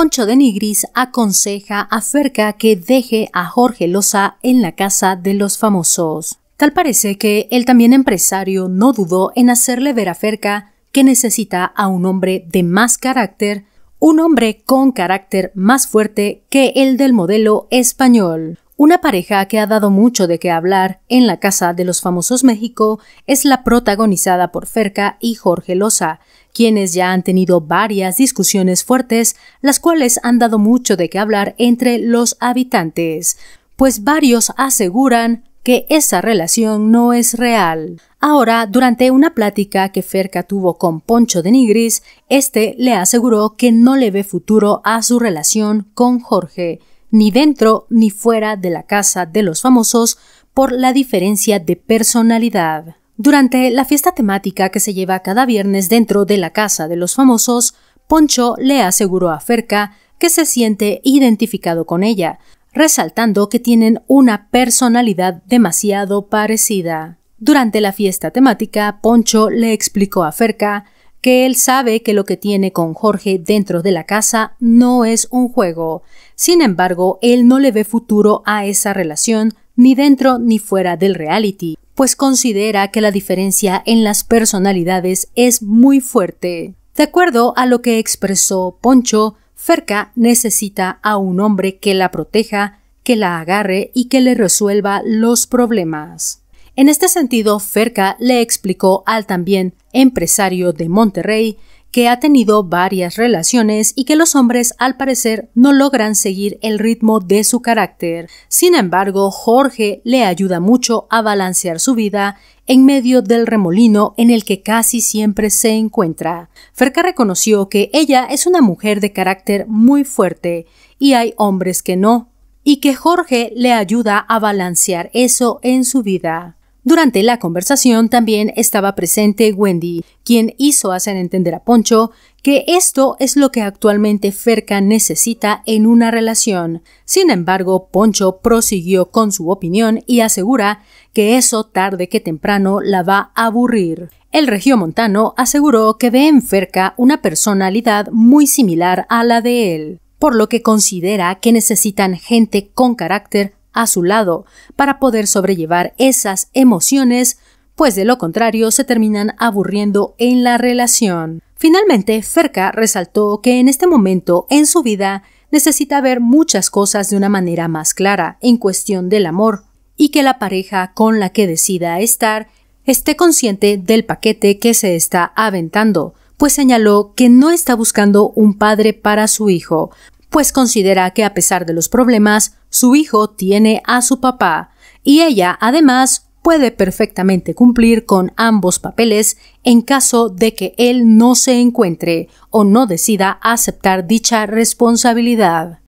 Poncho de Nigris aconseja a Ferca que deje a Jorge Loza en la casa de los famosos. Tal parece que el también empresario no dudó en hacerle ver a Ferca que necesita a un hombre de más carácter, un hombre con carácter más fuerte que el del modelo español, una pareja que ha dado mucho de qué hablar en la Casa de los Famosos México es la protagonizada por Ferca y Jorge Loza, quienes ya han tenido varias discusiones fuertes, las cuales han dado mucho de qué hablar entre los habitantes, pues varios aseguran que esa relación no es real. Ahora, durante una plática que Ferca tuvo con Poncho de Nigris, este le aseguró que no le ve futuro a su relación con Jorge, ni dentro ni fuera de la casa de los famosos por la diferencia de personalidad. Durante la fiesta temática que se lleva cada viernes dentro de la casa de los famosos, Poncho le aseguró a Ferca que se siente identificado con ella, resaltando que tienen una personalidad demasiado parecida. Durante la fiesta temática, Poncho le explicó a Ferca que él sabe que lo que tiene con Jorge dentro de la casa no es un juego. Sin embargo, él no le ve futuro a esa relación ni dentro ni fuera del reality, pues considera que la diferencia en las personalidades es muy fuerte. De acuerdo a lo que expresó Poncho, Ferca necesita a un hombre que la proteja, que la agarre y que le resuelva los problemas. En este sentido, Ferca le explicó al también empresario de Monterrey que ha tenido varias relaciones y que los hombres al parecer no logran seguir el ritmo de su carácter. Sin embargo, Jorge le ayuda mucho a balancear su vida en medio del remolino en el que casi siempre se encuentra. Ferca reconoció que ella es una mujer de carácter muy fuerte y hay hombres que no, y que Jorge le ayuda a balancear eso en su vida. Durante la conversación también estaba presente Wendy, quien hizo hacer entender a Poncho que esto es lo que actualmente Ferca necesita en una relación. Sin embargo, Poncho prosiguió con su opinión y asegura que eso tarde que temprano la va a aburrir. El regiomontano aseguró que ve en Ferca una personalidad muy similar a la de él, por lo que considera que necesitan gente con carácter a su lado para poder sobrellevar esas emociones, pues de lo contrario se terminan aburriendo en la relación. Finalmente, Ferca resaltó que en este momento en su vida necesita ver muchas cosas de una manera más clara en cuestión del amor, y que la pareja con la que decida estar esté consciente del paquete que se está aventando, pues señaló que no está buscando un padre para su hijo, pues considera que a pesar de los problemas, su hijo tiene a su papá, y ella, además, puede perfectamente cumplir con ambos papeles en caso de que él no se encuentre o no decida aceptar dicha responsabilidad.